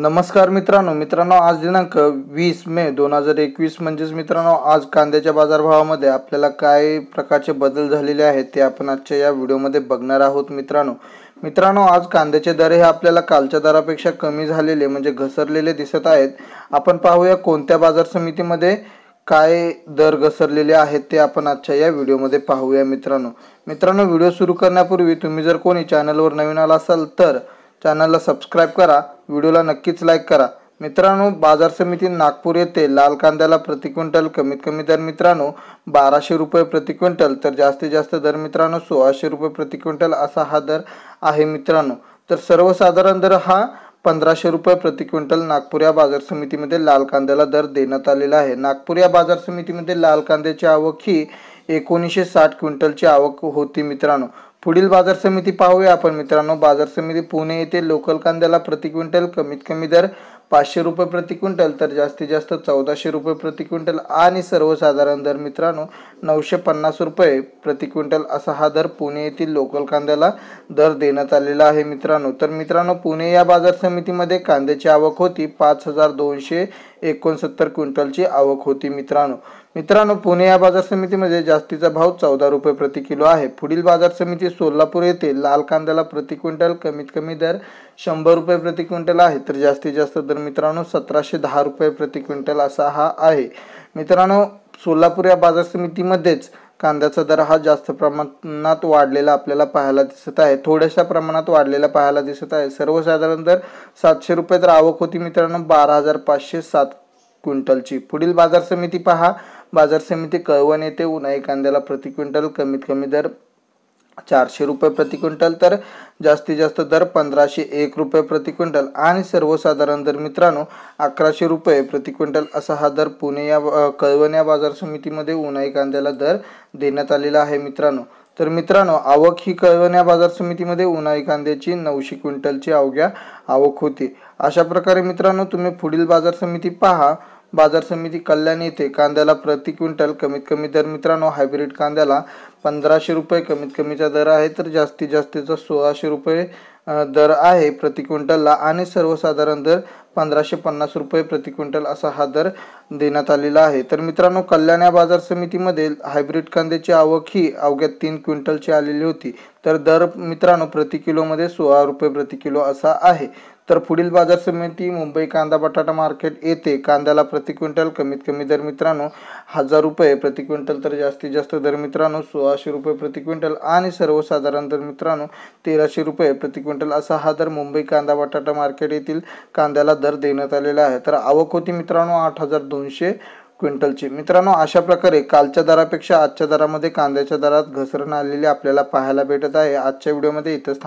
नमस्कार मित्रांनो मित्रांनो आज दिनांक वीस मे दोन हजार एकवीस म्हणजेच मित्रांनो आज कांद्याच्या बाजारभावामध्ये आपल्याला काय प्रकारचे बदल झालेले आहेत ते आपण आजच्या या व्हिडिओमध्ये बघणार आहोत मित्रांनो मित्रांनो आज कांद्याचे दर हे आपल्याला कालच्या दरापेक्षा कमी झालेले म्हणजे घसरलेले दिसत आहेत आपण पाहूया कोणत्या बाजार समितीमध्ये काय दर घसरलेले आहेत ते आपण आजच्या या व्हिडिओमध्ये पाहूया मित्रांनो मित्रांनो व्हिडिओ सुरू करण्यापूर्वी तुम्ही जर कोणी चॅनलवर नवीन आला असाल तर चॅनलला सबस्क्राईब करा व्हिडिओला नक्कीच लाईक करा मित्रांनो बाजार समिती नागपूर येथे लाल कांद्याला प्रति क्विंटल कमीत कमी दर मित्रांनो बाराशे रुपये प्रति क्विंटल तर जास्तीत जास्त दर मित्रांनो सोळाशे रुपये प्रति क्विंटल असा हा दर आहे मित्रांनो तर सर्वसाधारण दर हा पंधराशे रुपये प्रति क्विंटल नागपूर या बाजार समितीमध्ये लाल कांद्याला दर देण्यात आलेला आहे नागपूर या बाजार समितीमध्ये लाल कांद्याची आवक ही एकोणीसशे साठ क्विंटलची आवक होती मित्रांनो पुढील बाजार समिती पाहूया आपण मित्रांनो बाजार समिती पुणे येथे लोकल कांद्याला प्रति क्विंटल कमीत कमी दर पाचशे रुपये प्रति क्विंटल तर जास्तीत जास्त चौदाशे रुपये प्रति क्विंटल आणि सर्वसाधारण दर मित्रांनो नऊशे पन्नास रुपये प्रति क्विंटल असा हा दर पुणे येथील लोकल कांद्याला दर देण्यात आलेला आहे मित्रांनो तर मित्रांनो पुणे या बाजार समितीमध्ये कांद्याची आवक होती पाच हजार दोनशे एकोणसत्तर क्विंटलची आवक होती मित्रांनो मित्रांनो पुणे या बाजार समितीमध्ये जास्तीचा भाव चौदा रुपये प्रति किलो आहे पुढील बाजार समिती ते सोलापूर येथे लाल कांद्याला प्रति क्विंटल कमीत कमी दर शंभर रुपये प्रति क्विंटल आहे तर जास्तीत जास्त दर मित्रांनो सतराशे दहा रुपये प्रति क्विंटल असा हा आहे मित्रांनो सोलापूर या बाजार समितीमध्येच कांद्याचा दर हा जास्त प्रमाणात वाढलेला आपल्याला पाहायला दिसत आहे थोड्याशा प्रमाणात वाढलेला पाहायला दिसत आहे सर्वसाधारण दर सातशे रुपये तर आवक होती मित्रांनो बारा हजार पाचशे सात क्विंटलची पुढील बाजार समिती पहा बाजार समिती कळवण येते उन्हाळी कांद्याला प्रति क्विंटल कमीत कमी दर चारशे रुपये प्रति क्विंटल तर जास्तीत जास्त दर पंधराशे एक रुपये प्रति क्विंटल आणि सर्वसाधारण दर मित्रांनो अकराशे रुपये प्रति क्विंटल असा हा दर पुणे या कळवण्या बाजार समितीमध्ये उन्हाई कांद्याला दर देण्यात आलेला आहे मित्रांनो तर मित्रांनो आवक ही कळवण्या बाजार समितीमध्ये उन्हाई कांद्याची नऊशे क्विंटलची अवघ्या आवक होती अशा प्रकारे मित्रांनो तुम्ही पुढील बाजार समिती पहा बाजार समिती कल्याण येथे कांद्याला प्रति क्विंटल कमीत कमी दर मित्रांनो हायब्रिड कांद्याला पंधराशे रुपये कमीत कमीचा दर आहे तर जास्तीत जास्तीचा सोळाशे रुपये दर आहे प्रति क्विंटलला आणि सर्वसाधारण दर पंधराशे पन्नास रुपये प्रति क्विंटल असा हा दर देण्यात आलेला आहे तर मित्रांनो कल्याण या बाजार समितीमध्ये हायब्रिड कांद्याची आवक ही अवघ्या तीन क्विंटलची आलेली होती तर दर मित्रांनो प्रति किलोमध्ये सोळा रुपये प्रति किलो असा आहे तर पुढील बाजार समिती मुंबई कांदा बटाटा मार्केट येथे कांद्याला प्रति क्विंटल कमीत कमी दर मित्रांनो हजार रुपये प्रति क्विंटल तर जास्तीत जास्त दर मित्रांनो सोळा सोळाशे रुपये प्रति क्विंटल आणि सर्वसाधारण तर मित्रांनो तेराशे रुपये प्रति क्विंटल असा हा दर मुंबई कांदा बटाटा मार्केट येथील कांद्याला दर देण्यात आलेला आहे तर आवक होती मित्रांनो आठ हजार दोनशे क्विंटलची मित्रांनो अशा प्रकारे कालच्या दरापेक्षा आजच्या दरामध्ये कांद्याच्या दरात घसरण आलेली आपल्याला पाहायला भेटत आहे आजच्या व्हिडिओमध्ये इथंच